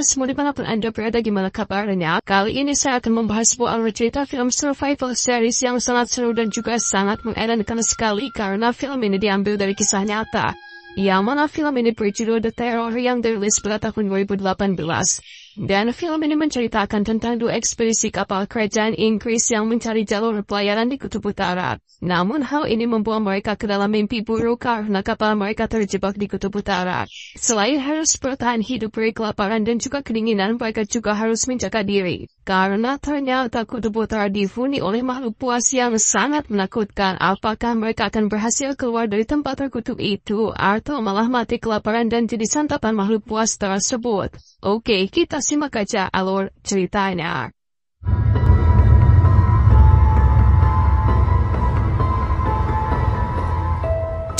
Filmmakers muli pun Anda berada gimana kabarnya? Kali ini saya akan membahas sebuah cerita film survival series yang sangat seru dan juga sangat mengerankan sekali karena film ini diambil dari kisah nyata. Yang mana film ini berjudul The Terror yang dirilis pada tahun 2018. Dan film ini menceritakan tentang dua ekspedisi kapal kerajaan Inggris yang mencari jalur pelayaran di Kutub Utara. Namun hal ini membuat mereka ke dalam mimpi buruk karena kapal mereka terjebak di Kutub Utara. Selain harus bertahan hidup dari kelaparan dan juga kedinginan, mereka juga harus menjaga diri karena ternyata utara dihuni oleh makhluk puas yang sangat menakutkan. Apakah mereka akan berhasil keluar dari tempat terkutuk itu atau malah mati kelaparan dan jadi santapan makhluk puas tersebut? Oke, kita simak aja alur ceritanya.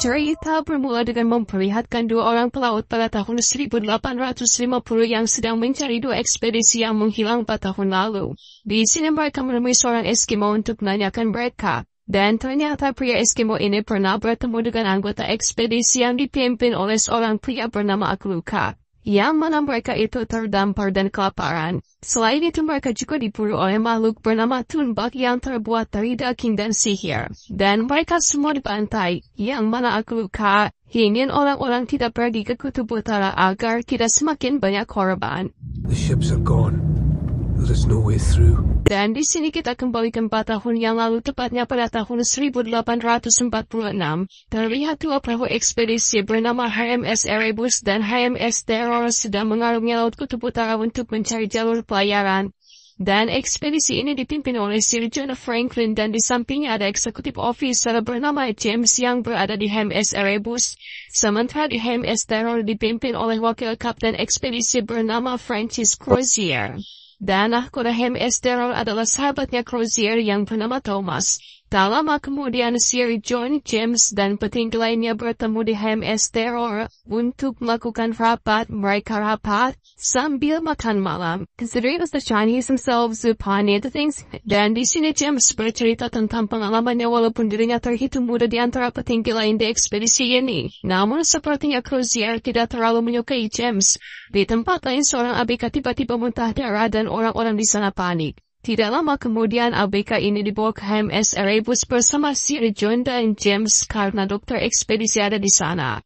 Cerita bermula dengan memperlihatkan dua orang pelaut pada tahun 1850 yang sedang mencari dua ekspedisi yang menghilang pada tahun lalu. Di sini mereka menemui seorang Eskimo untuk menanyakan mereka. Dan ternyata pria Eskimo ini pernah bertemu dengan anggota ekspedisi yang dipimpin oleh seorang pria bernama Akluka yang mana mereka itu terdampar dan kelaparan. Selain itu mereka juga diburu oleh makhluk bernama Tunbak yang terbuat dari daging dan sihir. Dan mereka semua di pantai yang mana aku luka, ingin orang-orang tidak pergi ke kutub utara agar tidak semakin banyak korban. The ships are gone. There's no way through. Dan di sini kita kembali ke empat tahun yang lalu tepatnya pada tahun 1846. Terlihat dua perahu ekspedisi bernama HMS Erebus dan HMS Terror sedang mengarungi Laut Kutub Utara untuk mencari jalur pelayaran. Dan ekspedisi ini dipimpin oleh Sir John Franklin dan di sampingnya ada eksekutif officer bernama James yang berada di HMS Erebus. Sementara di HMS Terror dipimpin oleh wakil kapten ekspedisi bernama Francis Crozier. Dan Ahkonahem Esterol adalah sahabatnya Crozier yang bernama Thomas, Tak lama kemudian Sir John James dan petinggi lainnya bertemu di HMS Terror untuk melakukan rapat mereka rapat sambil makan malam. Considering the Chinese themselves upon other things, dan di sini James bercerita tentang pengalamannya walaupun dirinya terhitung muda di antara petinggi lain di ekspedisi ini. Namun sepertinya Crozier tidak terlalu menyukai James. Di tempat lain seorang abk tiba-tiba muntah darah dan orang-orang di sana panik. Tidak lama kemudian ABK ini dibawa ke HMS Erebus bersama Sir John dan James karena dokter ekspedisi ada di sana.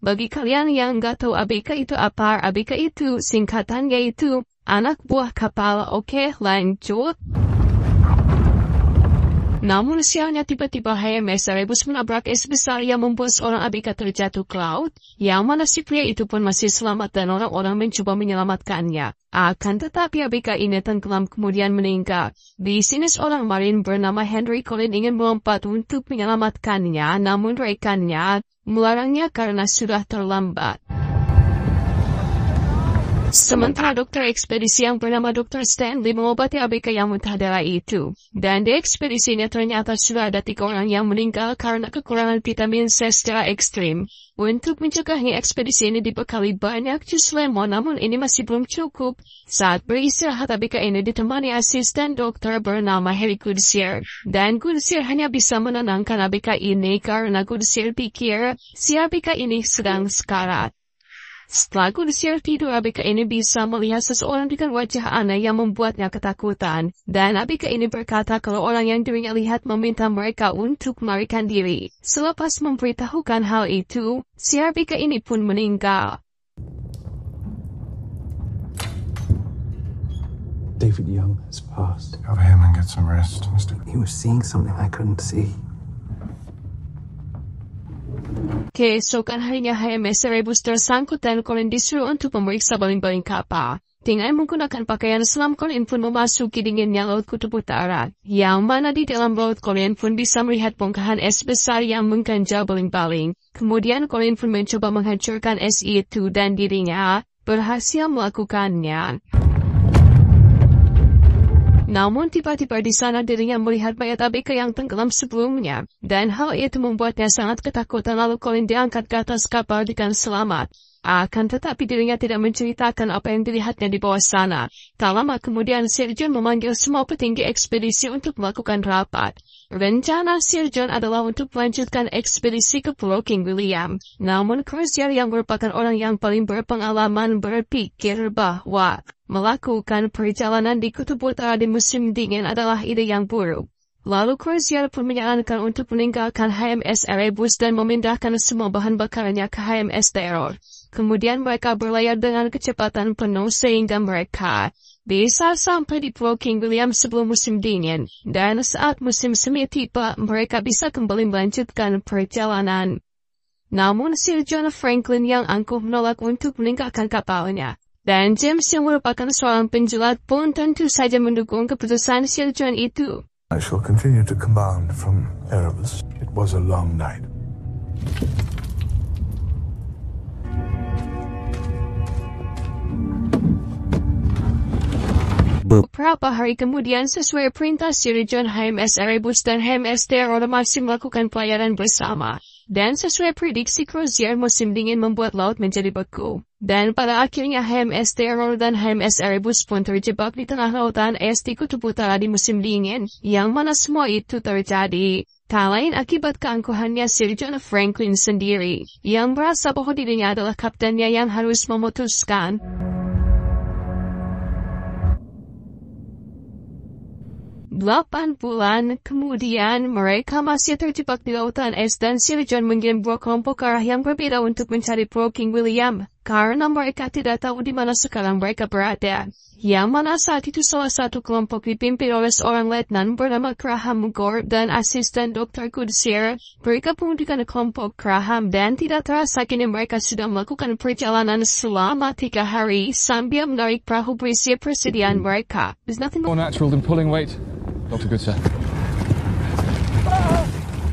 Bagi kalian yang nggak tahu ABK itu apa, ABK itu singkatannya itu anak buah kapal. Oke, lanjut. Namun sialnya tiba-tiba HMS Erebus menabrak es besar yang membuat seorang abika terjatuh ke laut, yang mana si pria itu pun masih selamat dan orang-orang mencoba menyelamatkannya. Akan tetapi abk ini tenggelam kemudian meninggal. Di sini seorang marin bernama Henry Colin ingin melompat untuk menyelamatkannya, namun rekannya melarangnya karena sudah terlambat. Sementara dokter ekspedisi yang bernama Dr. Stanley mengobati ABK yang muntah darah itu, dan di ekspedisinya ternyata sudah ada tiga orang yang meninggal karena kekurangan vitamin C secara ekstrim. Untuk mencegahnya ekspedisi ini dibekali banyak jus lemon namun ini masih belum cukup. Saat beristirahat ABK ini ditemani asisten dokter bernama Harry Goodsir. dan Goodsir hanya bisa menenangkan ABK ini karena Goodsir pikir si ABK ini sedang sekarat. Setelah disiar tidur ABK ini bisa melihat seseorang dengan wajah aneh yang membuatnya ketakutan, dan ABK ini berkata kalau orang yang dirinya lihat meminta mereka untuk melarikan diri. Selepas memberitahukan hal itu, si ABK ini pun meninggal. David Young has passed. Go home and get some rest, Mr. He was seeing something I couldn't see. Keesokan harinya HMS tersangkut dan Colin disuruh untuk memeriksa baling-baling kapal. Dengan menggunakan pakaian selam Colin pun memasuki dinginnya Laut Kutub Utara, yang mana di dalam laut Colin pun bisa melihat bongkahan es besar yang mengganjal baling-baling. Kemudian Colin pun mencoba menghancurkan es itu dan dirinya berhasil melakukannya. Namun tiba-tiba di sana dirinya melihat mayat ABK yang tenggelam sebelumnya, dan hal itu membuatnya sangat ketakutan lalu Colin diangkat ke atas kapal dengan selamat. Akan tetapi dirinya tidak menceritakan apa yang dilihatnya di bawah sana. Tak lama kemudian Sir John memanggil semua petinggi ekspedisi untuk melakukan rapat. Rencana Sir John adalah untuk melanjutkan ekspedisi ke Pulau King William. Namun Crozier yang merupakan orang yang paling berpengalaman berpikir bahwa Melakukan perjalanan di Kutub Utara di musim dingin adalah ide yang buruk. Lalu Crozier pun menyarankan untuk meninggalkan HMS Erebus dan memindahkan semua bahan bakarnya ke HMS Terror. Kemudian mereka berlayar dengan kecepatan penuh sehingga mereka bisa sampai di Pulau King William sebelum musim dingin, dan saat musim semi tiba mereka bisa kembali melanjutkan perjalanan. Namun Sir John Franklin yang angkuh menolak untuk meninggalkan kapalnya dan James yang merupakan seorang penjelat pun tentu saja mendukung keputusan Sir John itu. I shall continue to command from Erebus. It was a long night. Beberapa hari kemudian sesuai perintah Sir John HMS Erebus dan HMS Terror masih melakukan pelayaran bersama. Dan sesuai prediksi Crozier musim dingin membuat laut menjadi beku. Dan pada akhirnya HMS Terror dan HMS Erebus pun terjebak di tengah lautan es di kutub utara di musim dingin, yang mana semua itu terjadi. Tak lain akibat keangkuhannya Sir John Franklin sendiri, yang merasa bahwa dirinya adalah kaptennya yang harus memutuskan. 80-an kemudian mereka masih terjebak di lautan es dan Sir John mengirim dua kelompok arah yang berbeda untuk mencari Pro King William, karena mereka tidak tahu di mana sekarang mereka berada. Yang mana saat itu salah satu kelompok dipimpin oleh seorang letnan bernama Graham Gore dan asisten Dr. Goodsir. Mereka mengundikan kelompok Graham dan tidak terasa kini mereka sudah melakukan perjalanan selama tiga hari sambil menarik perahu berisi persediaan mereka. There's nothing more natural than pulling weight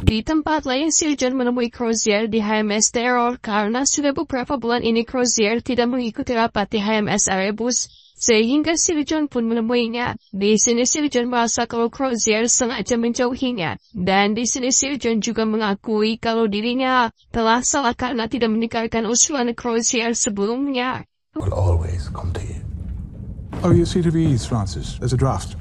di tempat lain John menemui Crozier di HMS Terror karena sudah beberapa bulan ini Crozier tidak mengikuti rapat di HMS Erebus, sehingga John pun menemuinya. Di sini John merasa kalau Crozier sengaja menjauhinya, dan di sini John juga mengakui kalau dirinya telah salah karena tidak meninggalkan usulan Crozier sebelumnya. Oh, you see to be Francis. There's a draft.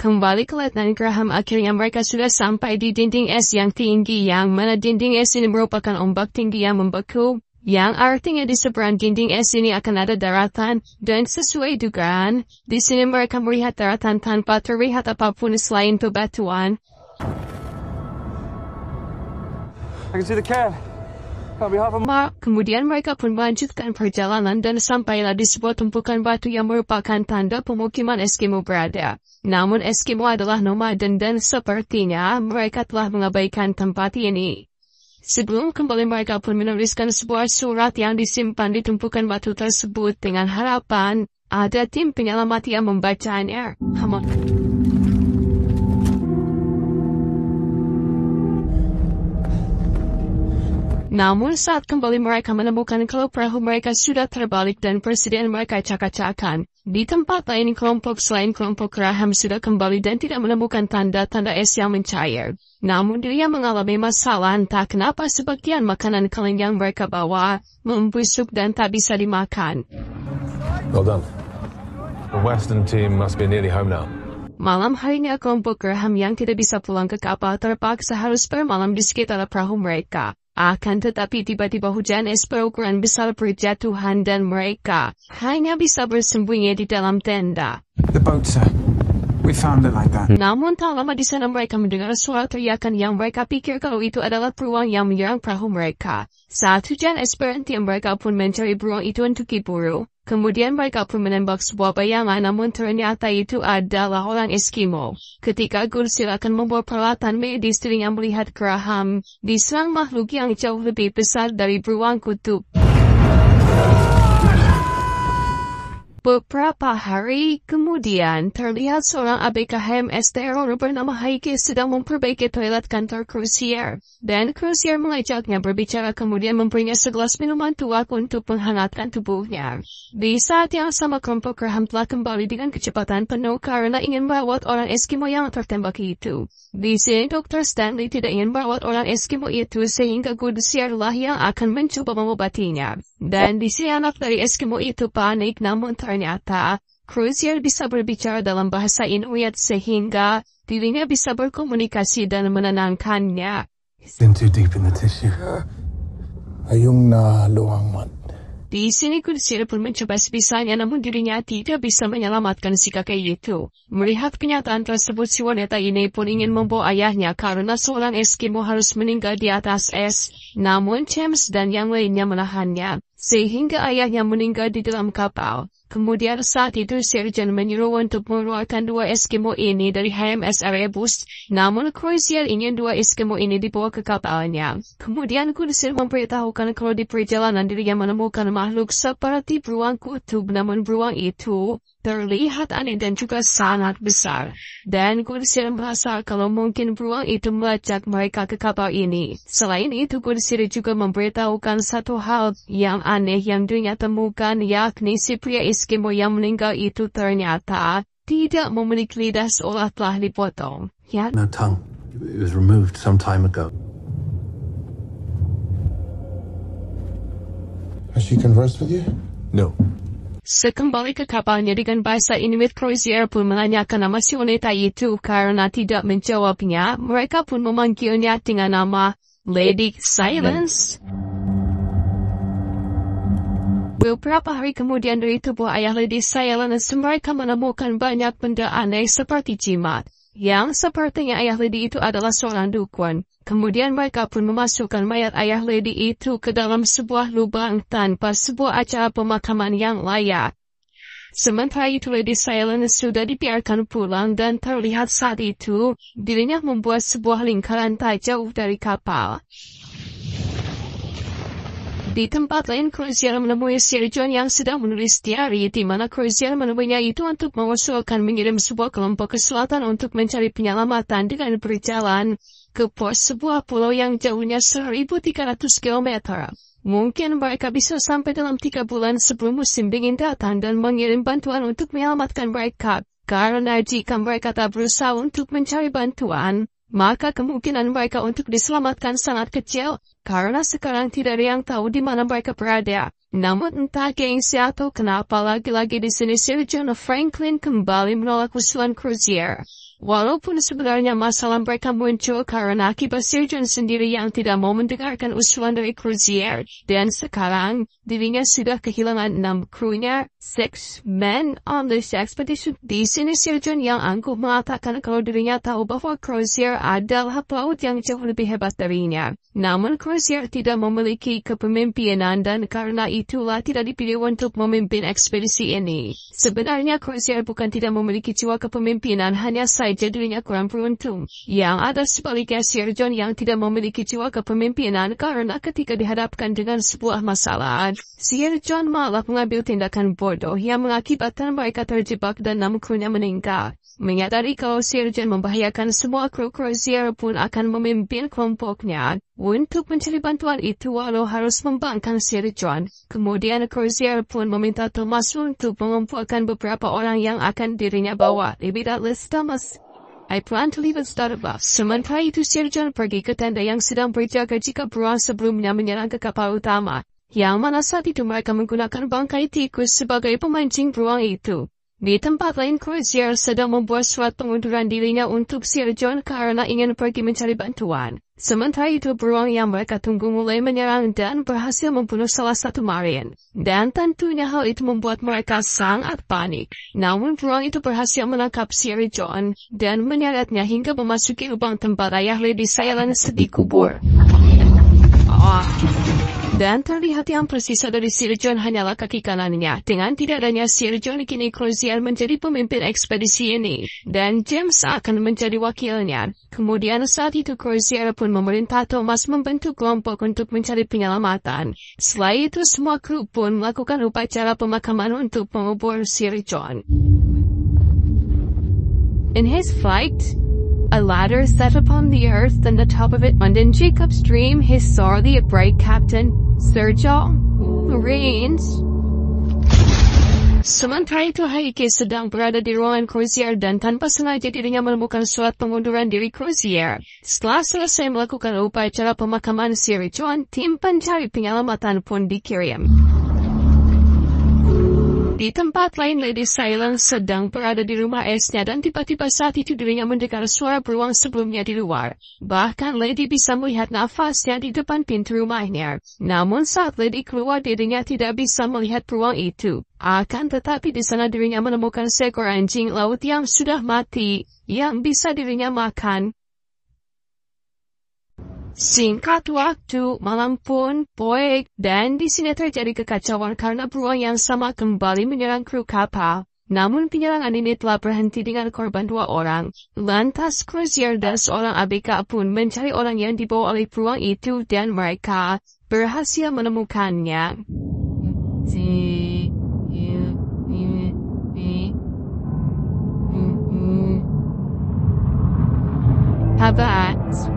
Kembali ke Letnan Graham akhirnya mereka sudah sampai di dinding es yang tinggi yang mana dinding es ini merupakan ombak tinggi yang membeku, yang artinya di seberang dinding es ini akan ada daratan, dan sesuai dugaan, di sini mereka melihat daratan tanpa terlihat apapun selain bebatuan. I can see the cat. Kemudian mereka pun melanjutkan perjalanan dan sampailah di sebuah tumpukan batu yang merupakan tanda pemukiman Eskimo berada. Namun Eskimo adalah nomaden dan sepertinya mereka telah mengabaikan tempat ini. Sebelum kembali mereka pun menuliskan sebuah surat yang disimpan di tumpukan batu tersebut dengan harapan, ada tim penyelamat yang membacanya. Hamon. Namun saat kembali mereka menemukan kalau perahu mereka sudah terbalik dan presiden mereka cakacakan, Di tempat lain kelompok selain kelompok Raham sudah kembali dan tidak menemukan tanda-tanda es yang mencair. Namun dia mengalami masalah entah kenapa sebagian makanan kaleng yang mereka bawa membusuk dan tak bisa dimakan. Well done. The Western team must be nearly home now. Malam harinya kelompok Graham yang tidak bisa pulang ke kapal terpaksa harus bermalam di sekitar perahu mereka. Akan tetapi tiba-tiba hujan es berukuran besar berjatuhan dan mereka hanya bisa bersembunyi di dalam tenda. The boat, sir. We found it like that. Namun tak lama di sana mereka mendengar suara teriakan yang mereka pikir kalau itu adalah peruang yang menyerang perahu mereka. Saat hujan es berhenti mereka pun mencari beruang itu untuk diburu. Kemudian mereka pun menembak sebuah bayangan namun ternyata itu adalah orang Eskimo. Ketika Gursil akan membawa peralatan medis dirinya melihat keraham, diserang makhluk yang jauh lebih besar dari beruang kutub. Beberapa hari kemudian terlihat seorang ABK HMS teror bernama Haike sedang memperbaiki toilet kantor krusier, Dan krusier melejaknya berbicara kemudian memberinya segelas minuman tua untuk menghangatkan tubuhnya. Di saat yang sama kelompok Graham telah kembali dengan kecepatan penuh karena ingin merawat orang Eskimo yang tertembak itu. Di sini Dr. Stanley tidak ingin merawat orang Eskimo itu sehingga Crucier lah yang akan mencoba mengobatinya. Dan di sini anak dari Eskimo itu panik namun ter ternyata Cruzier bisa berbicara dalam bahasa Inuit sehingga dirinya bisa berkomunikasi dan menenangkannya. Di sini Cruzier pun mencoba sebisanya namun dirinya tidak bisa menyelamatkan si kakek itu. Melihat kenyataan tersebut si wanita ini pun ingin membawa ayahnya karena seorang Eskimo harus meninggal di atas es. Namun James dan yang lainnya menahannya, sehingga ayahnya meninggal di dalam kapal. Kemudian saat itu Sirjan menyuruh untuk mengeluarkan dua Eskimo ini dari HMS Erebus, namun krusial ingin dua Eskimo ini dibawa ke kapalnya. Kemudian Kudsir memberitahukan kalau di perjalanan dirinya menemukan makhluk seperti beruang kutub namun beruang itu terlihat aneh dan juga sangat besar. Dan kursi merasa kalau mungkin beruang itu melacak mereka ke kapal ini. Selain itu kursi juga memberitahukan satu hal yang aneh yang dunia temukan yakni si pria Eskimo yang meninggal itu ternyata tidak memiliki lidah seolah telah dipotong. Ya? No tongue. It was removed some time ago. Has she conversed with you? No. Sekembali ke kapalnya dengan bahasa Inuit Crozier pun menanyakan nama si wanita itu karena tidak menjawabnya, mereka pun memanggilnya dengan nama Lady Silence. Beberapa hari kemudian dari tubuh ayah Lady Silence mereka menemukan banyak benda aneh seperti jimat, yang sepertinya ayah Lady itu adalah seorang dukun. Kemudian mereka pun memasukkan mayat ayah Lady itu ke dalam sebuah lubang tanpa sebuah acara pemakaman yang layak. Sementara itu Lady Silence sudah dibiarkan pulang dan terlihat saat itu dirinya membuat sebuah lingkaran tak jauh dari kapal. Di tempat lain Crozier menemui Sir John yang sedang menulis diari di mana Crozier menemuinya itu untuk mengusulkan mengirim sebuah kelompok ke selatan untuk mencari penyelamatan dengan berjalan ke pos sebuah pulau yang jauhnya 1300 km. Mungkin mereka bisa sampai dalam tiga bulan sebelum musim dingin datang dan mengirim bantuan untuk menyelamatkan mereka, karena jika mereka tak berusaha untuk mencari bantuan, maka kemungkinan mereka untuk diselamatkan sangat kecil, karena sekarang tidak ada yang tahu di mana mereka berada. Namun entah gengsi atau kenapa lagi-lagi di sini Sir John Franklin kembali menolak usulan Crozier. Walaupun sebenarnya masalah mereka muncul karena akibat Sirjan sendiri yang tidak mau mendengarkan usulan dari Cruzier, dan sekarang, dirinya sudah kehilangan enam krunya, six men on this expedition. Di sini Sirjan yang angkuh mengatakan kalau dirinya tahu bahwa Cruzier adalah pelaut yang jauh lebih hebat darinya. Namun Cruzier tidak memiliki kepemimpinan dan karena itulah tidak dipilih untuk memimpin ekspedisi ini. Sebenarnya Cruzier bukan tidak memiliki jiwa kepemimpinan hanya saya Jadulnya jadinya kurang beruntung. Yang ada sebaliknya Sir John yang tidak memiliki jiwa kepemimpinan karena ketika dihadapkan dengan sebuah masalah, Sir John malah mengambil tindakan bodoh yang mengakibatkan mereka terjebak dan enam krunya meninggal. Menyadari kalau Sir John membahayakan semua kru-kru Sir pun akan memimpin kelompoknya, Untuk mencari bantuan itu walau harus membangkang Sir John, kemudian Crozier pun meminta Thomas untuk mengumpulkan beberapa orang yang akan dirinya bawa. Lebih dari Thomas. I plan to leave at Starbucks. Sementara itu Sir John pergi ke tenda yang sedang berjaga jika beruang sebelumnya menyerang ke kapal utama. Yang mana saat itu mereka menggunakan bangkai tikus sebagai pemancing beruang itu. Di tempat lain Crozier sedang membuat surat pengunduran dirinya untuk Sir John karena ingin pergi mencari bantuan. Sementara itu beruang yang mereka tunggu mulai menyerang dan berhasil membunuh salah satu marin. Dan tentunya hal itu membuat mereka sangat panik. Namun beruang itu berhasil menangkap Sir John dan menyeretnya hingga memasuki lubang tempat ayah Lady Silence sedih kubur. Oh. Dan terlihat yang persis dari Sir John hanyalah kaki kanannya. Dengan tidak adanya Sir John kini Crozier menjadi pemimpin ekspedisi ini. Dan James akan menjadi wakilnya. Kemudian saat itu Crozier pun memerintah Thomas membentuk kelompok untuk mencari penyelamatan. Selain itu semua kru pun melakukan upacara pemakaman untuk mengubur Sir John. In his flight, a ladder set upon the earth and the top of it and in Jacob's dream he saw the upright captain, Sir John, Rains. itu, Haike sedang berada di ruangan Crozier dan tanpa sengaja dirinya menemukan surat pengunduran diri Crozier. Setelah selesai melakukan upacara pemakaman Sir Ricuan, tim pencari penyelamatan pun dikirim. Di tempat lain Lady Silence sedang berada di rumah esnya dan tiba-tiba saat itu dirinya mendengar suara beruang sebelumnya di luar. Bahkan Lady bisa melihat nafasnya di depan pintu rumahnya. Namun saat Lady keluar dirinya tidak bisa melihat beruang itu. Akan tetapi di sana dirinya menemukan seekor anjing laut yang sudah mati, yang bisa dirinya makan. Singkat waktu, malam pun poek, dan di sini terjadi kekacauan karena beruang yang sama kembali menyerang kru kapal. Namun penyerangan ini telah berhenti dengan korban dua orang. Lantas kruzier dan seorang ABK pun mencari orang yang dibawa oleh peruang itu dan mereka berhasil menemukannya. Habis.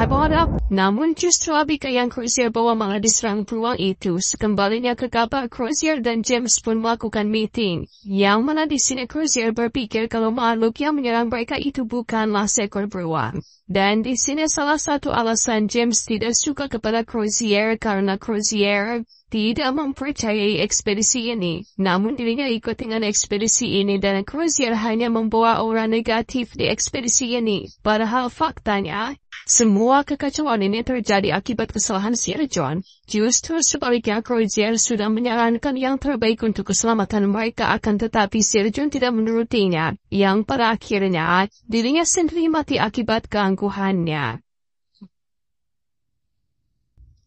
Habara, namun justru yang Crozier bawa malah diserang peluang itu sekembalinya ke kapal Crozier dan James pun melakukan meeting, yang mana di sini Crozier berpikir kalau makhluk yang menyerang mereka itu bukanlah seekor beruang. Dan di sini salah satu alasan James tidak suka kepada Crozier karena Crozier tidak mempercayai ekspedisi ini, namun dirinya ikut dengan ekspedisi ini dan Crozier hanya membawa orang negatif di ekspedisi ini, padahal faktanya, semua kekacauan ini terjadi akibat kesalahan Sir John, justru sebaliknya Crozier sudah menyarankan yang terbaik untuk keselamatan mereka akan tetapi Sir John tidak menurutinya, yang pada akhirnya, dirinya sendiri mati akibat keangkuhannya.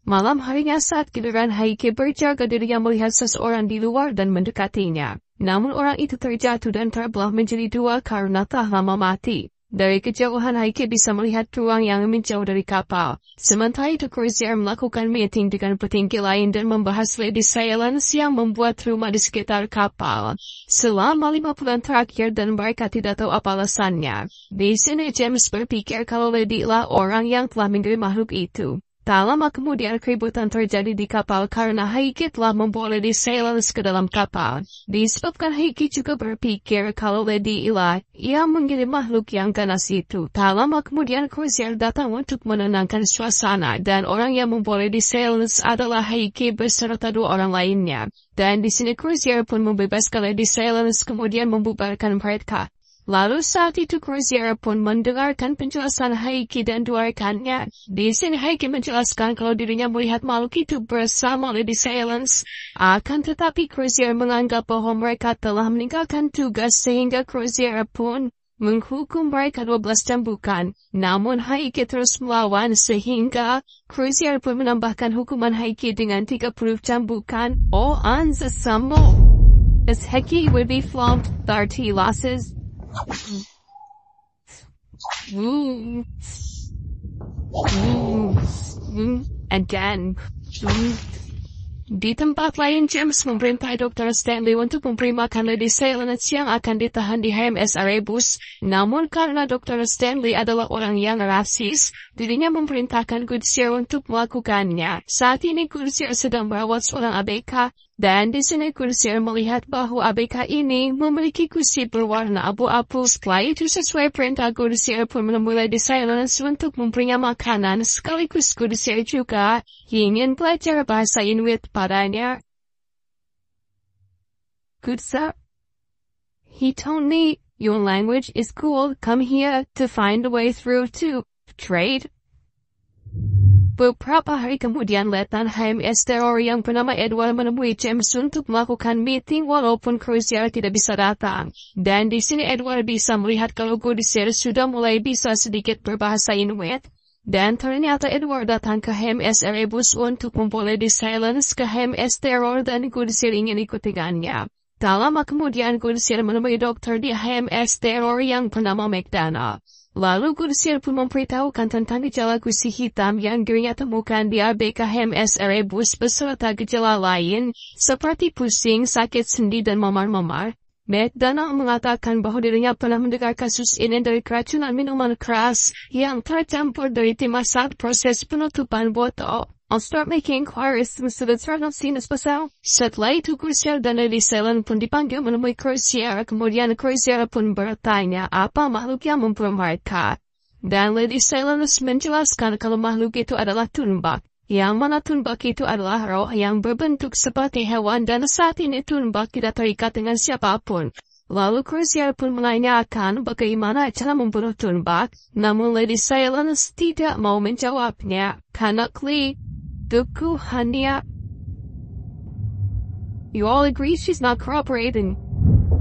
Malam harinya saat giliran Haike berjaga dirinya melihat seseorang di luar dan mendekatinya, namun orang itu terjatuh dan terbelah menjadi dua karena telah lama mati. Dari kejauhan Haike bisa melihat ruang yang menjauh dari kapal. Sementara itu Crozier melakukan meeting dengan petinggi lain dan membahas Lady Silence yang membuat rumah di sekitar kapal. Selama lima bulan terakhir dan mereka tidak tahu apa alasannya. Di sini James berpikir kalau Lady lah orang yang telah menerima makhluk itu. Tak lama kemudian keributan terjadi di kapal karena Haiki telah membawa Lady Sailors ke dalam kapal. Disebabkan Haiki juga berpikir kalau Lady Eli, ia mengirim makhluk yang ganas itu. Tak lama kemudian Corsair datang untuk menenangkan suasana dan orang yang membawa Lady Sailors adalah Haiki beserta dua orang lainnya. Dan di sini Corsair pun membebaskan Lady Sailors kemudian membubarkan mereka. Lalu saat itu Cruzeiro pun mendengarkan penjelasan Haiki dan dua rekannya. Di sini Haiki menjelaskan kalau dirinya melihat makhluk itu bersama Lady Silence. Akan tetapi Cruzeiro menganggap bahwa mereka telah meninggalkan tugas sehingga Cruzeiro pun menghukum mereka 12 cambukan. Namun Haiki terus melawan sehingga Cruzeiro pun menambahkan hukuman Haiki dengan 30 cambukan. Oh, Anza Sambo! As Haiki would be flogged, 30 losses. Dan Di tempat lain, James memerintah Dr. Stanley untuk menerima lady Silence yang akan ditahan di HMS Erebus. Namun karena Dr. Stanley adalah orang yang rasis, dirinya memerintahkan Goodseer untuk melakukannya. Saat ini Goodseer sedang merawat seorang ABK, dan di sini Kusir melihat bahwa ABK ini memiliki kursi berwarna abu-abu setelah itu sesuai perintah Kusir pun memulai desailance untuk mempunyai makanan sekaligus Kusir juga ingin belajar bahasa Inuit padanya. Kusir, he told me, your language is cool, come here to find a way through to trade Beberapa hari kemudian Letnan HMS Teror yang bernama Edward menemui James untuk melakukan meeting walaupun Cruiser tidak bisa datang. Dan di sini Edward bisa melihat kalau Goodyear sudah mulai bisa sedikit berbahasa Inuit. Dan ternyata Edward datang ke HMS Erebus untuk memboleh di silence ke HMS Terror dan Goodyear ingin ikut dengannya. Tak lama kemudian Goodyear menemui dokter di HMS Terror yang bernama McDonough. Lalu Kursir pun memberitahukan tentang gejala kusi hitam yang dirinya temukan di ABKHMS Erebus beserta gejala lain, seperti pusing, sakit sendi dan memar-memar. McDonald mengatakan bahwa dirinya pernah mendengar kasus ini dari keracunan minuman keras yang tercampur dari timah saat proses penutupan botol. I'll start making inquiries mesti retorno sini pasal. Setelah itu Crucial dan Selen pun dipanggil menemui Crucial, kemudian Crucial pun bertanya apa makhluk yang mempermarka. Dan Lady Selenus menjelaskan kalau makhluk itu adalah tunbak, yang mana tunbak itu adalah roh yang berbentuk seperti hewan dan saat ini tunbak tidak terikat dengan siapapun. Lalu Crucial pun menanyakan bagaimana cara membunuh tunbak, namun Lady Selenus tidak mau menjawabnya, karena Klee Duku Hania. You all agree she's not cooperating.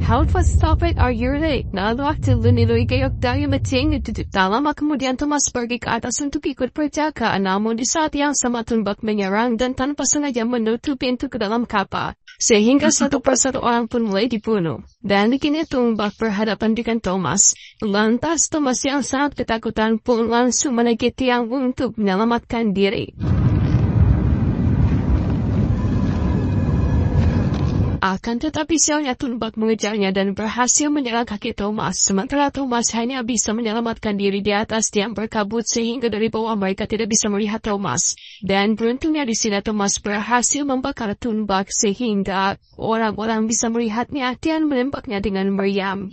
How to stop it Are you yuri Nada waktu liniluigay at tayo mating itututala kemudian Thomas pergi ke atas untuk ikut perjaka namun di saat yang sama tombak menyerang dan tanpa sengaja menutup pintu ke dalam kapal sehingga satu persatu orang pun mulai dibunuh dan kini tumbak berhadapan dengan Thomas lantas Thomas yang sangat ketakutan pun langsung menegit tiang untuk menyelamatkan diri Akan tetapi sialnya Tunbak mengejarnya dan berhasil menyerang kaki Thomas, sementara Thomas hanya bisa menyelamatkan diri di atas tiang berkabut sehingga dari bawah mereka tidak bisa melihat Thomas. Dan beruntungnya di sini Thomas berhasil membakar Tunbak sehingga orang-orang bisa melihatnya dan menembaknya dengan meriam.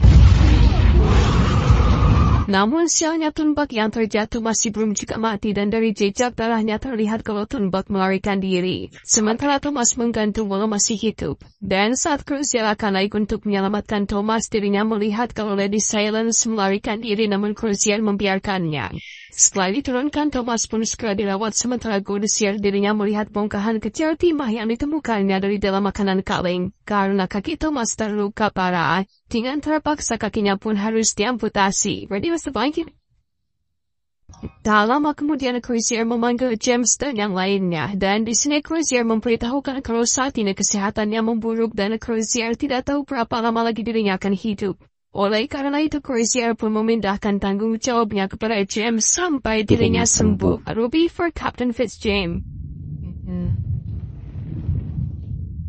Namun sialnya Tunbak yang terjatuh masih belum juga mati dan dari jejak darahnya terlihat kalau Tunbak melarikan diri. Sementara Thomas menggantung walau masih hidup. Dan saat krusial akan naik untuk menyelamatkan Thomas dirinya melihat kalau Lady Silence melarikan diri namun krusial membiarkannya. Setelah diturunkan Thomas pun segera dirawat sementara Gurdisier dirinya melihat bongkahan kecil timah yang ditemukannya dari dalam makanan kaleng. Karena kaki Thomas terluka parah, dengan terpaksa kakinya pun harus diamputasi. Ready Mr. Blanket? Tak lama kemudian Crozier memanggil James dan yang lainnya dan di sini Crozier memberitahukan kalau saat ini kesehatannya memburuk dan Crozier tidak tahu berapa lama lagi dirinya akan hidup. Oleh karena itu Croatia pun memindahkan tanggung jawabnya kepada James sampai dirinya sembuh. Ruby for Captain Fitzjames. Hmm.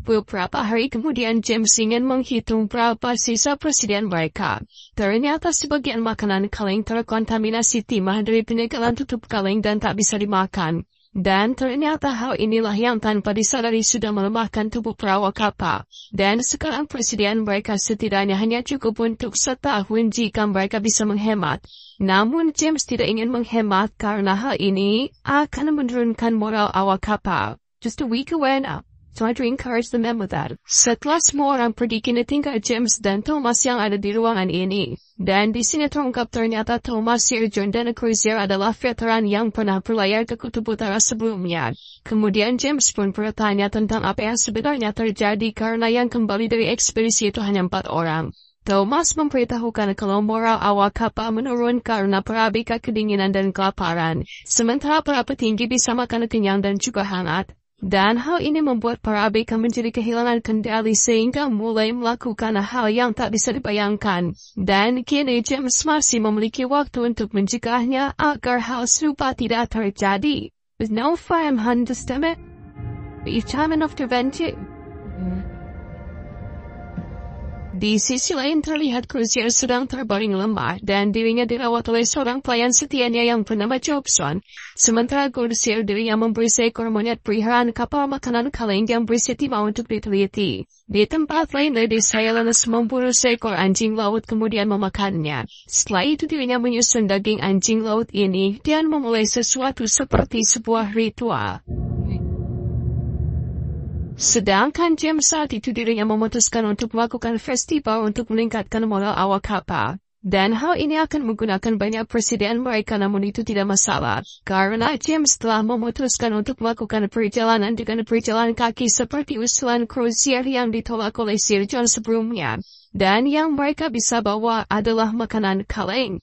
Beberapa hari kemudian James ingin menghitung berapa sisa presiden mereka. Ternyata sebagian makanan kaleng terkontaminasi timah dari penyegelan tutup kaleng dan tak bisa dimakan. Dan ternyata hal inilah yang tanpa disadari sudah melemahkan tubuh perawak kapal. Dan sekarang presiden mereka setidaknya hanya cukup untuk setahun jika mereka bisa menghemat. Namun James tidak ingin menghemat karena hal ini akan menurunkan moral awak kapal. Just a week away now. So I encourage the memo that. Setelah semua orang pergi kini tinggal James dan Thomas yang ada di ruangan ini. Dan di sini terungkap ternyata Thomas Sir John dan Crozier adalah veteran yang pernah berlayar ke Kutub Utara sebelumnya. Kemudian James pun bertanya tentang apa yang sebenarnya terjadi karena yang kembali dari ekspedisi itu hanya empat orang. Thomas memberitahukan kalau moral awak kapal menurun karena perabika kedinginan dan kelaparan, sementara para petinggi bisa makan kenyang dan juga hangat. Dan hal ini membuat para ABK menjadi kehilangan kendali sehingga mulai melakukan hal yang tak bisa dibayangkan. Dan kini James masih memiliki waktu untuk mencegahnya agar hal serupa tidak terjadi. With no firm understatement, each time enough to venture. Di sisi lain terlihat Cruzier sedang terbaring lemah dan dirinya dirawat oleh seorang pelayan setianya yang bernama Jobson. Sementara Cruzier dirinya memberi seekor monyet peliharaan kapal makanan kaleng yang berisi timah untuk diteliti. Di tempat lain Lady Silenus memburu seekor anjing laut kemudian memakannya. Setelah itu dirinya menyusun daging anjing laut ini dan memulai sesuatu seperti sebuah ritual. Sedangkan James saat itu dirinya memutuskan untuk melakukan festival untuk meningkatkan moral awak kapal. Dan hal ini akan menggunakan banyak presiden mereka namun itu tidak masalah, karena James telah memutuskan untuk melakukan perjalanan dengan perjalanan kaki seperti usulan cruiser yang ditolak oleh Sir John sebelumnya, dan yang mereka bisa bawa adalah makanan kaleng.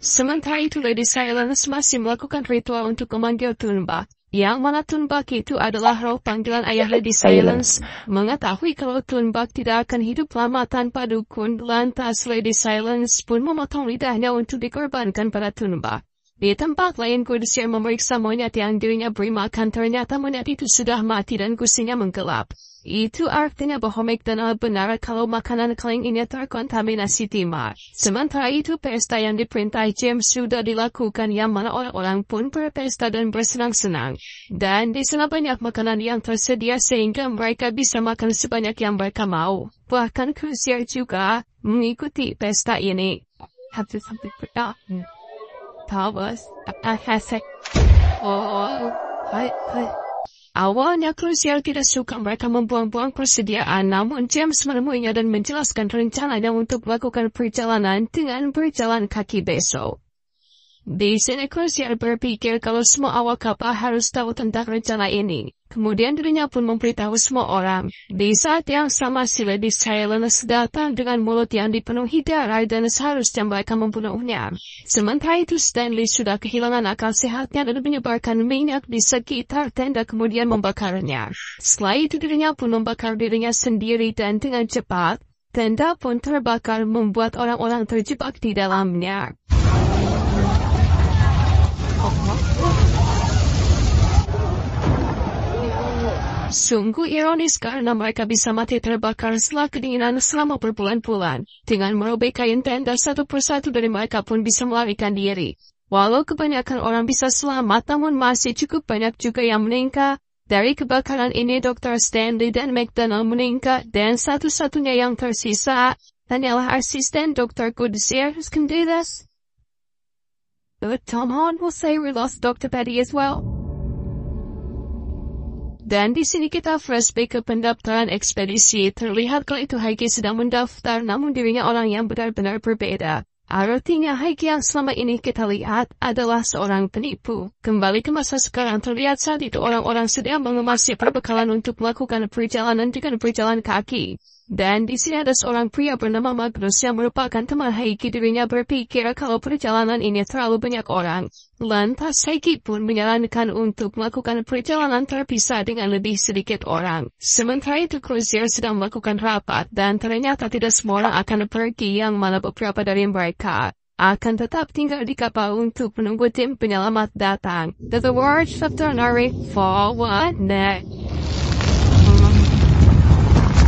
Sementara itu Lady Silence masih melakukan ritual untuk memanggil Tunba. Yang mana Tunbak itu adalah roh panggilan ayah Lady Silence, mengetahui kalau Tunbak tidak akan hidup lama tanpa dukun, lantas Lady Silence pun memotong lidahnya untuk dikorbankan pada Tunbak. Di tempat lain Gudsia memeriksa monyet yang dirinya beri makan ternyata monyet itu sudah mati dan gusinya menggelap. Itu artinya bahwa McDonald benar kalau makanan ini terkontaminasi timah. Sementara itu pesta yang diperintah James sudah dilakukan yang mana orang-orang pun berpesta dan bersenang-senang. Dan di sana banyak makanan yang tersedia sehingga mereka bisa makan sebanyak yang mereka mau. Bahkan Kusir juga mengikuti pesta ini. Have to something for that. Tawas. Oh, oh, hai, hai. Awalnya krusial tidak suka mereka membuang-buang persediaan namun James menemuinya dan menjelaskan rencananya untuk melakukan perjalanan dengan berjalan kaki besok. Di sini krusial berpikir kalau semua awak kapal harus tahu tentang rencana ini. Kemudian dirinya pun memberitahu semua orang. Di saat yang sama si Lady Silenus datang dengan mulut yang dipenuhi darah dan seharusnya mereka membunuhnya. Sementara itu Stanley sudah kehilangan akal sehatnya dan menyebarkan minyak di sekitar tenda kemudian membakarnya. Setelah itu dirinya pun membakar dirinya sendiri dan dengan cepat, tenda pun terbakar membuat orang-orang terjebak di dalamnya. Oh, Sungguh ironis karena mereka bisa mati terbakar setelah kedinginan selama berbulan-bulan. Dengan merobek kain tenda satu persatu dari mereka pun bisa melarikan diri. Walau kebanyakan orang bisa selamat namun masih cukup banyak juga yang meningkat, Dari kebakaran ini Dr. Stanley dan McDonald meningkat dan satu-satunya yang tersisa hanyalah asisten Dr. Goodseer this. But Tom Holland, will say we lost Dr. Patty as well. Dan di sini kita flashback ke pendaftaran ekspedisi. Terlihat kalau itu Haiki sedang mendaftar namun dirinya orang yang benar-benar berbeda. Artinya Haiki yang selama ini kita lihat adalah seorang penipu. Kembali ke masa sekarang terlihat saat itu orang-orang sedang mengemasi perbekalan untuk melakukan perjalanan dengan perjalanan kaki. Dan di sini ada seorang pria bernama Magnus yang merupakan teman Heiki dirinya berpikir kalau perjalanan ini terlalu banyak orang. Lantas Heiki pun menyarankan untuk melakukan perjalanan terpisah dengan lebih sedikit orang. Sementara itu Cruiser sedang melakukan rapat dan ternyata tidak semua orang akan pergi yang malah beberapa dari mereka akan tetap tinggal di kapal untuk menunggu tim penyelamat datang. The words of Chapter for one Next.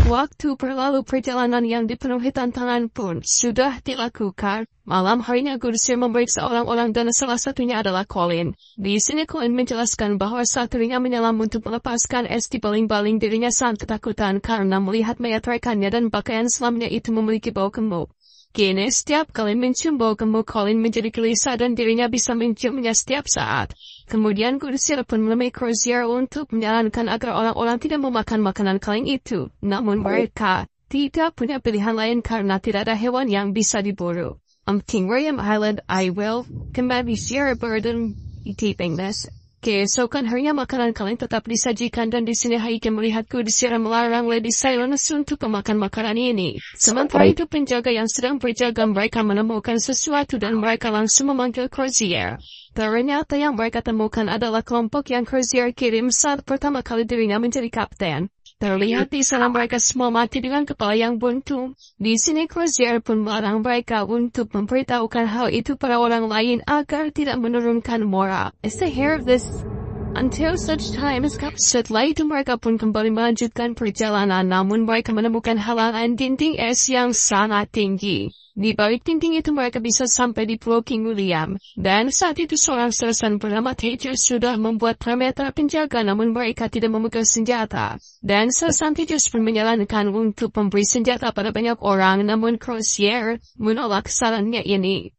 Waktu perlalu perjalanan yang dipenuhi tantangan pun sudah dilakukan. Malam harinya Gursir memeriksa orang-orang dan salah satunya adalah Colin. Di sini Colin menjelaskan bahwa saat satria menyelam untuk melepaskan es di baling-baling dirinya sangat ketakutan karena melihat mayat rekannya dan pakaian selamnya itu memiliki bau kemuk. Kini setiap kali mencium bau gemuk Colin menjadi gelisah dan dirinya bisa menciumnya setiap saat. Kemudian kudusir pun melemai Crozier untuk menyarankan agar orang-orang tidak memakan makanan kaleng itu, namun oh. mereka tidak punya pilihan lain karena tidak ada hewan yang bisa diburu. King William Island I will, kembali Sierra burden, keeping this, Keesokan harinya makanan kalian tetap disajikan dan di sini Haike melihatku disiram melarang Lady Silence untuk memakan makanan ini. Sementara itu penjaga yang sedang berjaga mereka menemukan sesuatu dan mereka langsung memanggil Crozier. Ternyata yang mereka temukan adalah kelompok yang Crozier kirim saat pertama kali dirinya menjadi kapten. Terlihat di sana mereka semua mati dengan kepala yang buntu. Di sini Crozier pun melarang mereka untuk memberitahukan hal itu para orang lain agar tidak menurunkan moral. Is the hair of this Until such time as cup setelah itu mereka pun kembali melanjutkan perjalanan namun mereka menemukan halangan dinding es yang sangat tinggi. Di balik dinding itu mereka bisa sampai di Pulau King William, dan saat itu seorang sersan bernama Tejo sudah membuat parameter penjaga namun mereka tidak memegang senjata. Dan sersan Tejo pun menyalankan untuk memberi senjata pada banyak orang namun Crozier menolak sarannya ini.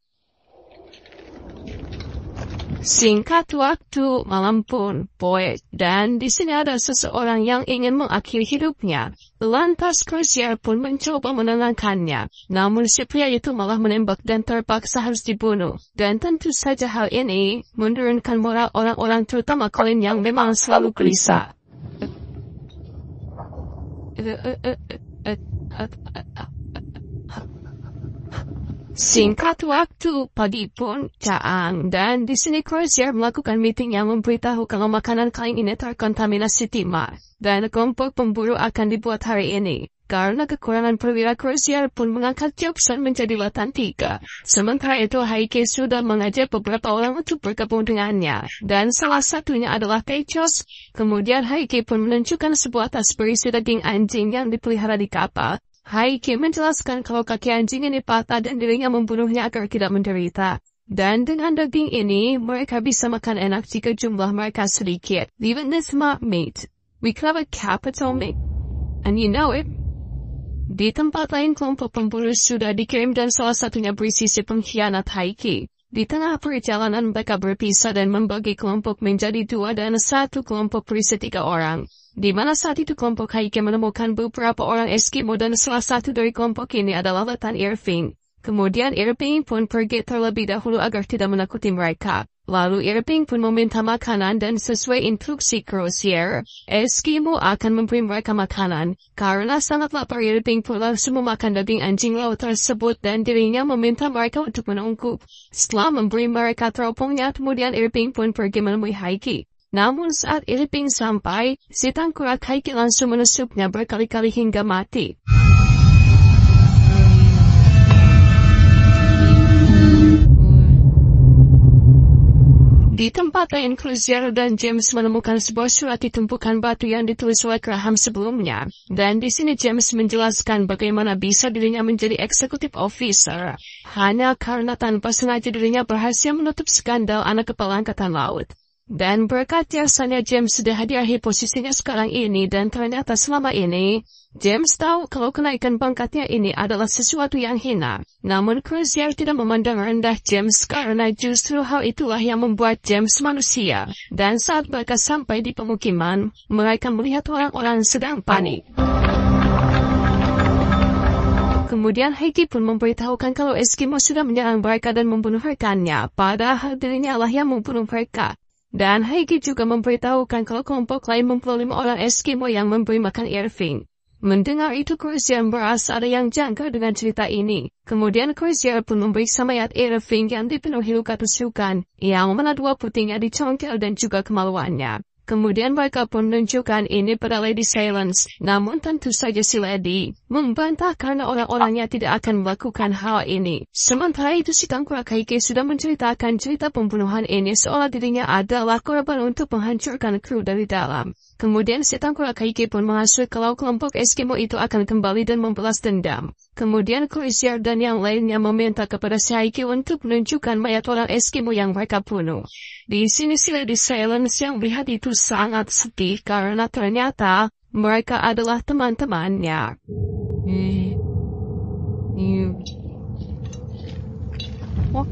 Singkat waktu malam pun poet dan di sini ada seseorang yang ingin mengakhiri hidupnya. Lantas Crozier pun mencoba menenangkannya. Namun si pria itu malah menembak dan terpaksa harus dibunuh. Dan tentu saja hal ini menurunkan moral orang-orang terutama Colin yang memang selalu gelisah. Singkat waktu, pagi pun, Caang dan di sini Crozier melakukan meeting yang memberitahu kalau makanan kain ini terkontaminasi timah, dan kelompok pemburu akan dibuat hari ini. Karena kekurangan perwira Crozier pun mengangkat Jobson menjadi latan tiga. Sementara itu Haike sudah mengajak beberapa orang untuk bergabung dengannya, dan salah satunya adalah Pechos. Kemudian Haike pun menunjukkan sebuah tas berisi daging anjing yang dipelihara di kapal, Hakim menjelaskan kalau kaki anjing ini patah dan dirinya membunuhnya agar tidak menderita. Dan dengan daging ini, mereka bisa makan enak jika jumlah mereka sedikit. Even this mark meat. We call a capital meat. And you know it. Di tempat lain kelompok pemburu sudah dikirim dan salah satunya berisi si pengkhianat Haiki. Di tengah perjalanan mereka berpisah dan membagi kelompok menjadi dua dan satu kelompok berisi tiga orang di mana saat itu kelompok Haike menemukan beberapa orang Eskimo dan salah satu dari kelompok ini adalah Letan Irving. Kemudian Irving pun pergi terlebih dahulu agar tidak menakuti mereka. Lalu Irving pun meminta makanan dan sesuai instruksi Crozier, Eskimo akan memberi mereka makanan. Karena sangat lapar Irving pun langsung memakan daging anjing laut tersebut dan dirinya meminta mereka untuk menunggu. Setelah memberi mereka teropongnya kemudian Irving pun pergi menemui Haiki. Namun saat Irving sampai, si Kaiki langsung menusuknya berkali-kali hingga mati. Di tempat lain, dan James menemukan sebuah surat di tumpukan batu yang ditulis oleh Graham sebelumnya. Dan di sini James menjelaskan bagaimana bisa dirinya menjadi eksekutif officer. Hanya karena tanpa sengaja dirinya berhasil menutup skandal anak kepala angkatan laut. Dan berkatnya jasanya James sudah di posisinya sekarang ini dan ternyata selama ini, James tahu kalau kenaikan pangkatnya ini adalah sesuatu yang hina. Namun Crozier tidak memandang rendah James karena justru hal itulah yang membuat James manusia. Dan saat mereka sampai di pemukiman, mereka melihat orang-orang sedang panik. Kemudian Heidi pun memberitahukan kalau Eskimo sudah menyerang mereka dan membunuh rekannya, padahal dirinya lah yang membunuh mereka. Dan Heike juga memberitahukan kalau kelompok lain 55 orang Eskimo yang memberi makan Irving. Mendengar itu Crozier merasa ada yang jangkar dengan cerita ini. Kemudian Crozier pun memeriksa mayat Irving yang dipenuhi luka tusukan, yang mana dua putingnya dicongkel dan juga kemaluannya. Kemudian mereka pun menunjukkan ini pada Lady Silence, namun tentu saja si Lady membantah karena orang-orangnya tidak akan melakukan hal ini. Sementara itu si Tangkura Kaike sudah menceritakan cerita pembunuhan ini seolah dirinya adalah korban untuk menghancurkan kru dari dalam. Kemudian setan Kurakaike pun mengasuh kalau kelompok Eskimo itu akan kembali dan membalas dendam. Kemudian Kruisyar dan yang lainnya meminta kepada Saiki untuk menunjukkan mayat orang Eskimo yang mereka bunuh. Di sini Lady Silence yang melihat itu sangat sedih karena ternyata mereka adalah teman-temannya. Hmm. Hmm. Oh.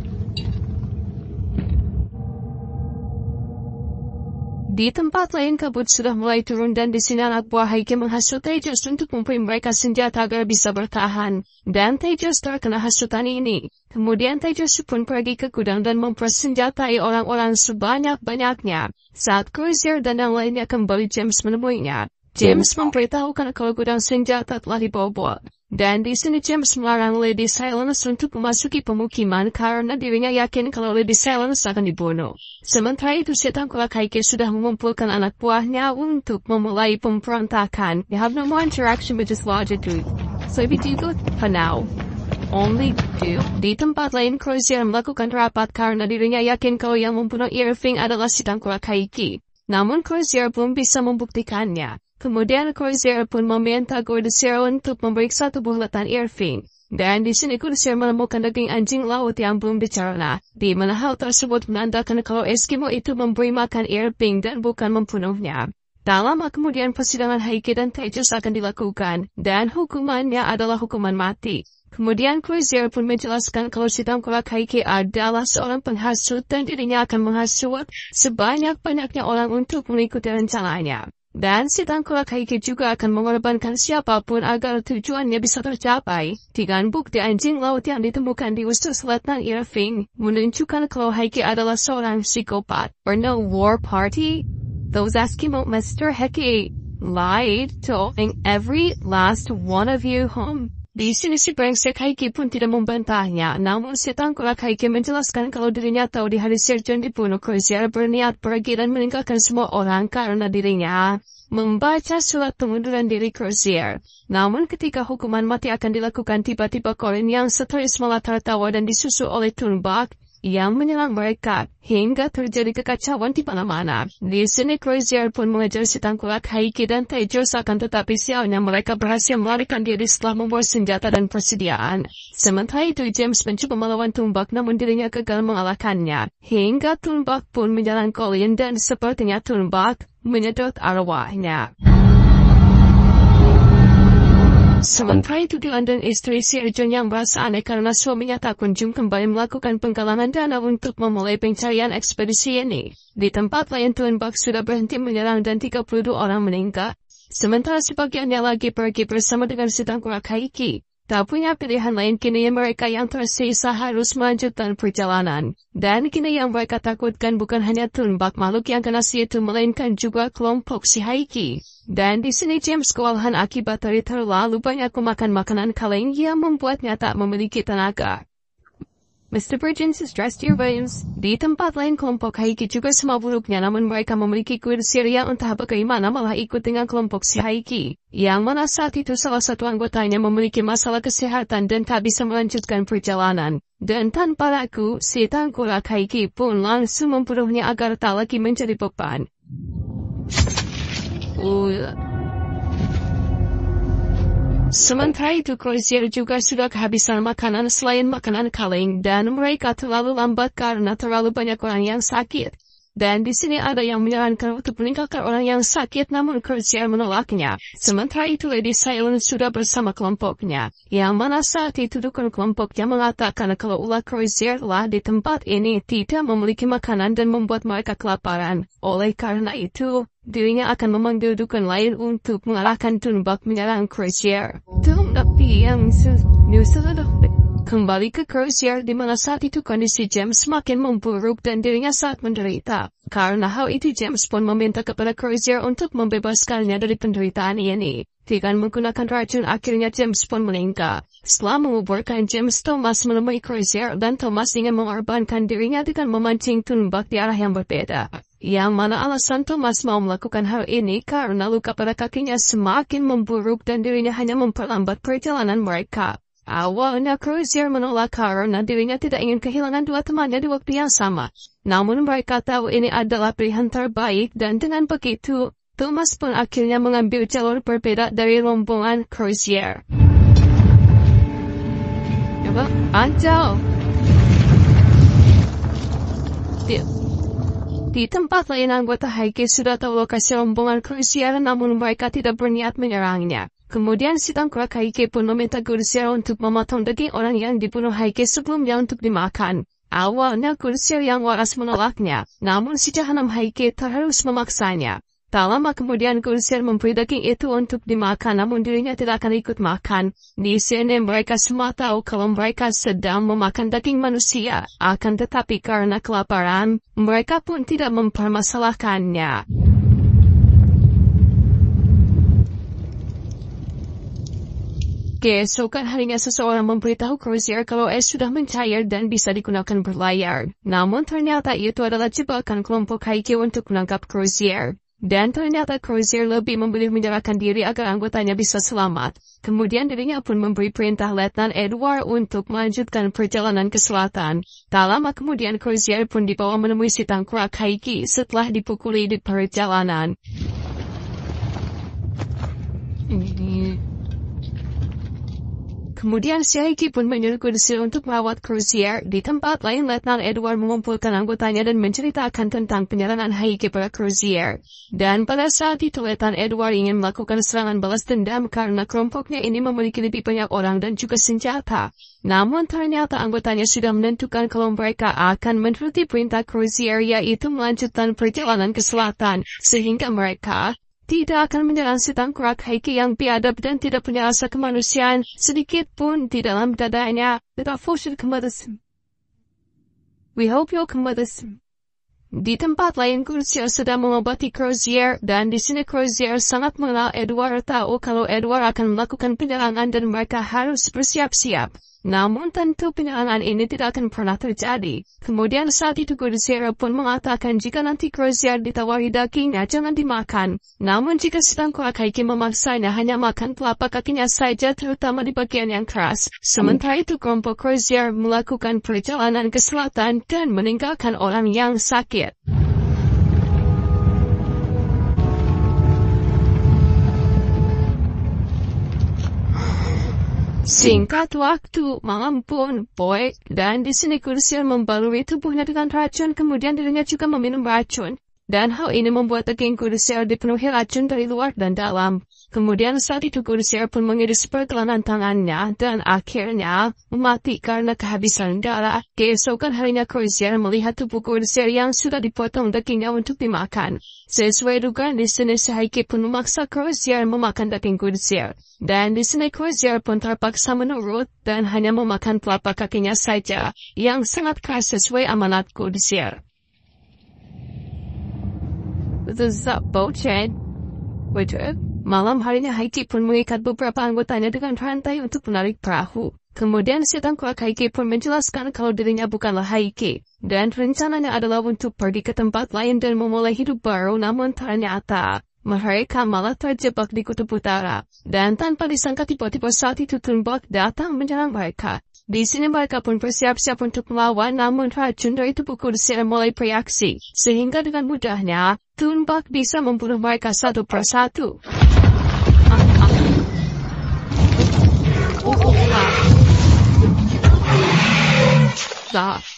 Di tempat lain kabut sudah mulai turun dan di sini anak buah Haike menghasut Tejas untuk memberi mereka senjata agar bisa bertahan. Dan Tejas terkena hasutan ini. Kemudian Tejas pun pergi ke gudang dan mempersenjatai orang-orang sebanyak-banyaknya. Saat Cruiser dan yang lainnya kembali James menemuinya. James memberitahukan kalau gudang senjata telah dibobol. Dan di sini James melarang Lady Silence untuk memasuki pemukiman karena dirinya yakin kalau Lady Silence akan dibunuh. Sementara itu setan Kaike sudah mengumpulkan anak buahnya untuk memulai pemberontakan. You have no more interaction with this longitude. So if you good for now. Only two. Di tempat lain Crozier melakukan rapat karena dirinya yakin kalau yang membunuh Irving adalah setan Kurakaike. Namun Crozier belum bisa membuktikannya. Kemudian Crozier pun meminta Corsair untuk memeriksa tubuh letan Irving. Dan di sini Corsair menemukan daging anjing laut yang belum bicara, di mana hal tersebut menandakan kalau Eskimo itu memberi makan Irving dan bukan membunuhnya. Tak lama kemudian persidangan Haiki dan Tejas akan dilakukan, dan hukumannya adalah hukuman mati. Kemudian Crozier pun menjelaskan kalau si tengkorak Haiki adalah seorang penghasut dan dirinya akan menghasut sebanyak-banyaknya orang untuk mengikuti rencananya. Dan si tangkula kaiki juga akan mengorbankan siapapun agar tujuannya bisa tercapai. Tiga bukti anjing laut yang ditemukan di usus Letnan Irving, menunjukkan kalau Haiki adalah seorang psikopat. Or no war party? Those Eskimo Mr. Heike lied to every last one of you home. Di sini si brengsek Haiki pun tidak membantahnya, namun si tangkulak Haiki menjelaskan kalau dirinya tahu di hari Sirjun dibunuh Kuziar berniat pergi dan meninggalkan semua orang karena dirinya membaca surat pengunduran diri Crozier. Namun ketika hukuman mati akan dilakukan tiba-tiba Korin yang setoris melatar tertawa dan disusul oleh Tunbak, yang menyerang mereka, hingga terjadi kekacauan di mana-mana. Di sini Crozier pun mengejar si tangkulak Haiki dan Tejos akan tetapi sialnya mereka berhasil melarikan diri setelah membawa senjata dan persediaan. Sementara itu James mencoba melawan Tumbak namun dirinya gagal mengalahkannya, hingga Tumbak pun menyerang Colin dan sepertinya Tumbak menyedot arwahnya. Sementara itu di London isteri Sir John yang berasa aneh karena suaminya tak kunjung kembali melakukan penggalangan dana untuk memulai pencarian ekspedisi ini. Di tempat lain Tuan bak sudah berhenti menyerang dan 32 orang meninggal. Sementara sebagiannya lagi pergi bersama dengan sedang kurakaiki. Tak punya pilihan lain kini mereka yang tersisa harus melanjutkan perjalanan. Dan kini yang mereka takutkan bukan hanya tumbak makhluk yang kena itu melainkan juga kelompok si Haiki. Dan di sini James kewalahan akibat dari terlalu banyak memakan makanan kaleng yang membuatnya tak memiliki tenaga. Mr. dressed your Urbains, di tempat lain kelompok Haiki juga semua buruknya namun mereka memiliki kriteria entah bagaimana malah ikut dengan kelompok si Haiki, yang mana saat itu salah satu anggotanya memiliki masalah kesehatan dan tak bisa melanjutkan perjalanan. Dan tanpa ragu, si Tangkurak Haiki pun langsung membunuhnya agar tak lagi menjadi beban. Uh. Sementara itu Crozier juga sudah kehabisan makanan selain makanan kaleng dan mereka terlalu lambat karena terlalu banyak orang yang sakit. Dan di sini ada yang menyarankan untuk meninggalkan orang yang sakit namun kerja menolaknya. Sementara itu Lady Silent sudah bersama kelompoknya. Yang mana saat itu dukun kelompoknya mengatakan kalau ular Crozier telah di tempat ini tidak memiliki makanan dan membuat mereka kelaparan. Oleh karena itu, dirinya akan memanggil dukun lain untuk mengarahkan tumbak menyerang Crozier. Tapi yang nyusul Kembali ke Crozier di mana saat itu kondisi James makin memburuk dan dirinya saat menderita. Karena hal itu James pun meminta kepada Crozier untuk membebaskannya dari penderitaan ini. Dengan menggunakan racun akhirnya James pun meninggal. Setelah menguburkan James, Thomas menemui Crozier dan Thomas ingin mengorbankan dirinya dengan memancing tombak di arah yang berbeda yang mana alasan Thomas mau melakukan hal ini karena luka pada kakinya semakin memburuk dan dirinya hanya memperlambat perjalanan mereka. Awalnya cruiser menolak karena dirinya tidak ingin kehilangan dua temannya di waktu yang sama. Namun mereka tahu ini adalah pilihan terbaik dan dengan begitu, Thomas pun akhirnya mengambil jalur berbeda dari rombongan cruiser. Coba, anjau. Di, di tempat lain anggota Haiki sudah tahu lokasi rombongan cruiser, namun mereka tidak berniat menyerangnya. Kemudian si Tangkwa Kaike pun meminta Kursia untuk memotong daging orang yang dibunuh Haike sebelumnya untuk dimakan. Awalnya Kursia yang waras menolaknya, namun si jahanam Haike terharus memaksanya. Tak lama kemudian Kursia memberi daging itu untuk dimakan namun dirinya tidak akan ikut makan. Di sini mereka semua tahu kalau mereka sedang memakan daging manusia, akan tetapi karena kelaparan, mereka pun tidak mempermasalahkannya. Keesokan harinya seseorang memberitahu Crozier kalau es sudah mencair dan bisa digunakan berlayar. Namun ternyata itu adalah jebakan kelompok Haiki untuk menangkap Crozier. Dan ternyata Crozier lebih memilih menyerahkan diri agar anggotanya bisa selamat. Kemudian dirinya pun memberi perintah Letnan Edward untuk melanjutkan perjalanan ke selatan. Tak lama kemudian Crozier pun dibawa menemui si tangkurak Haiki setelah dipukuli di perjalanan. Ini Kemudian Syaiki pun menyuruh kursi untuk merawat Crozier di tempat lain Letnan Edward mengumpulkan anggotanya dan menceritakan tentang penyerangan Haiki pada Crozier. Dan pada saat itu Letnan Edward ingin melakukan serangan balas dendam karena kelompoknya ini memiliki lebih banyak orang dan juga senjata. Namun ternyata anggotanya sudah menentukan kalau mereka akan menuruti perintah Crozier yaitu melanjutkan perjalanan ke selatan, sehingga mereka tidak akan menyerang si tangkurak Haiki yang biadab dan tidak punya rasa kemanusiaan sedikit pun di dalam dadanya. Tidak fushir kemarism. We hope you kemarism. Di tempat lain Kursier sedang mengobati Crozier dan di sini Crozier sangat mengenal Edward tahu kalau Edward akan melakukan penyerangan dan mereka harus bersiap-siap. Namun tentu penyerangan ini tidak akan pernah terjadi. Kemudian saat itu Gudesera pun mengatakan jika nanti Crozier ditawari dagingnya jangan dimakan. Namun jika sedang memaksa memaksanya hanya makan telapak kakinya saja terutama di bagian yang keras. Sementara itu kelompok Crozier melakukan perjalanan ke selatan dan meninggalkan orang yang sakit. Singkat waktu mengampun Boy dan di sini kursi membalui tubuhnya dengan racun kemudian dirinya juga meminum racun. Dan hal ini membuat daging kudusir dipenuhi racun dari luar dan dalam. Kemudian saat itu kudusir pun mengiris pergelangan tangannya dan akhirnya mati karena kehabisan darah. Keesokan harinya kudusir melihat tubuh kudusir yang sudah dipotong dagingnya untuk dimakan. Sesuai dugaan di sini Sahiki pun memaksa kudusir memakan daging kudusir. Dan di sini kudusir pun terpaksa menurut dan hanya memakan telapak kakinya saja, yang sangat keras sesuai amanat kudusir besar Bocet. Wajar. malam harinya ini Haiti pun mengikat beberapa anggotanya dengan rantai untuk menarik perahu. Kemudian setan kuak Haiki pun menjelaskan kalau dirinya bukanlah Haiki, dan rencananya adalah untuk pergi ke tempat lain dan memulai hidup baru namun ternyata mereka malah terjebak di kutub utara, dan tanpa disangka tiba-tiba saat itu Tunbok datang menyerang mereka. Di sini mereka pun bersiap-siap untuk melawan namun racun dari tubuh Kudusir mulai bereaksi, sehingga dengan mudahnya, Tunbak bisa membunuh mereka satu persatu. Ah, ah. Oh, oh, ah.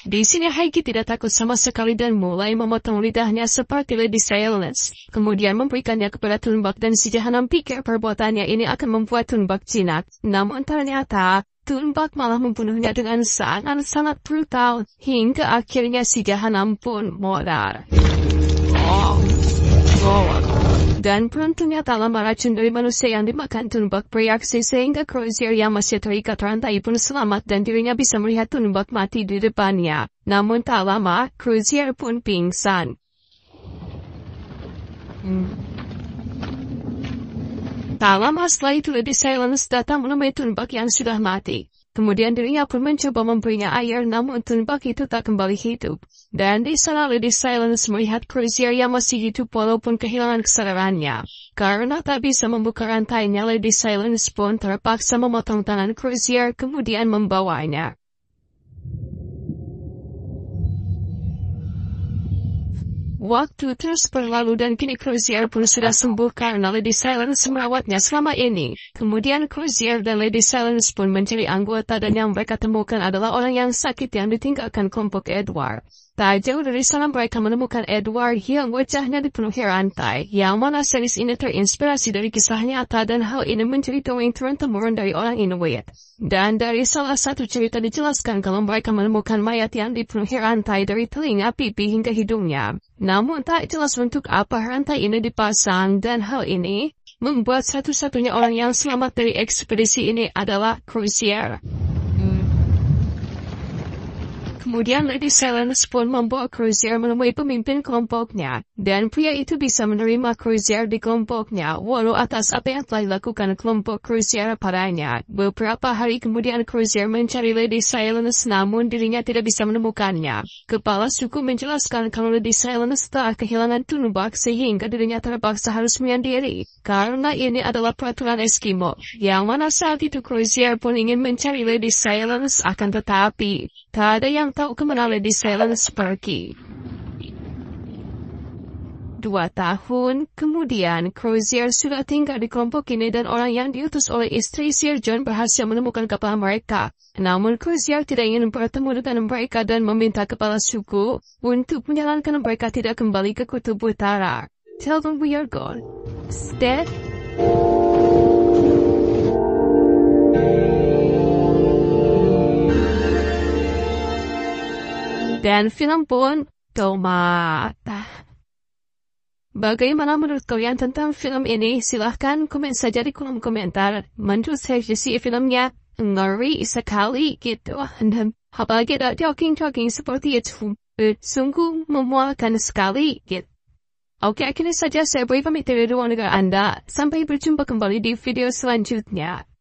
Di sini Hagi tidak takut sama sekali dan mulai memotong lidahnya seperti Lady Silence, Kemudian memberikannya kepada Tunbak dan si Jahanam pikir perbuatannya ini akan membuat Tunbak jinak. Namun ternyata, Tunbak malah membunuhnya dengan sangat-sangat brutal. Hingga akhirnya si Jahanam pun modar. Oh, oh. Dan peruntungnya tak lama racun dari manusia yang dimakan tumbak bereaksi sehingga Crozier yang masih terikat rantai pun selamat dan dirinya bisa melihat tumbak mati di depannya. Namun tak lama, Crozier pun pingsan. Hmm. Tak lama setelah itu Lady Silence datang menemui tumbak yang sudah mati. Kemudian dirinya pun mencoba memberinya air namun tombak itu tak kembali hidup. Dan di sana Lady Silence melihat Crozier yang masih hidup walaupun kehilangan kesadarannya. Karena tak bisa membuka rantainya Lady Silence pun terpaksa memotong tangan Crozier kemudian membawanya. Waktu terus berlalu dan kini Crozier pun sudah sembuh karena Lady Silence merawatnya selama ini. Kemudian Crozier dan Lady Silence pun mencari anggota dan yang mereka temukan adalah orang yang sakit yang ditinggalkan kelompok Edward. Tak jauh dari sana mereka menemukan Edward yang wajahnya dipenuhi rantai, yang mana series ini terinspirasi dari kisah nyata dan hal ini menjadi dongeng turun-temurun dari orang Inuit. Dan dari salah satu cerita dijelaskan kalau mereka menemukan mayat yang dipenuhi rantai dari telinga pipi hingga hidungnya. Namun tak jelas untuk apa rantai ini dipasang dan hal ini membuat satu-satunya orang yang selamat dari ekspedisi ini adalah Crusier. Kemudian Lady Silence pun membawa cruiser menemui pemimpin kelompoknya, dan pria itu bisa menerima cruiser di kelompoknya walau atas apa yang telah dilakukan kelompok Crozier padanya. Beberapa hari kemudian cruiser mencari Lady Silence namun dirinya tidak bisa menemukannya. Kepala suku menjelaskan kalau Lady Silence telah kehilangan Tunubak sehingga dirinya terpaksa harus menyendiri, karena ini adalah peraturan Eskimo, yang mana saat itu cruiser pun ingin mencari Lady Silence akan tetapi Tak ada yang tahu kemana di Silent Sparky. Dua tahun kemudian, Crozier sudah tinggal di kelompok ini dan orang yang diutus oleh istri Sir John berhasil menemukan kepala mereka. Namun Crozier tidak ingin bertemu dengan mereka dan meminta kepala suku untuk menjalankan mereka tidak kembali ke kutub utara. Tell them we are gone. Stead. Dan film pun tomat. Bagaimana menurut kalian tentang film ini? Silahkan komen saja di kolom komentar. Menurut saya sih filmnya ngeri sekali gitu. Dan apalagi ada talking-talking seperti itu. Sungguh memualkan sekali gitu. Oke, akhirnya saja saya beri pamit dari ruang negara Anda. Sampai berjumpa kembali di video selanjutnya.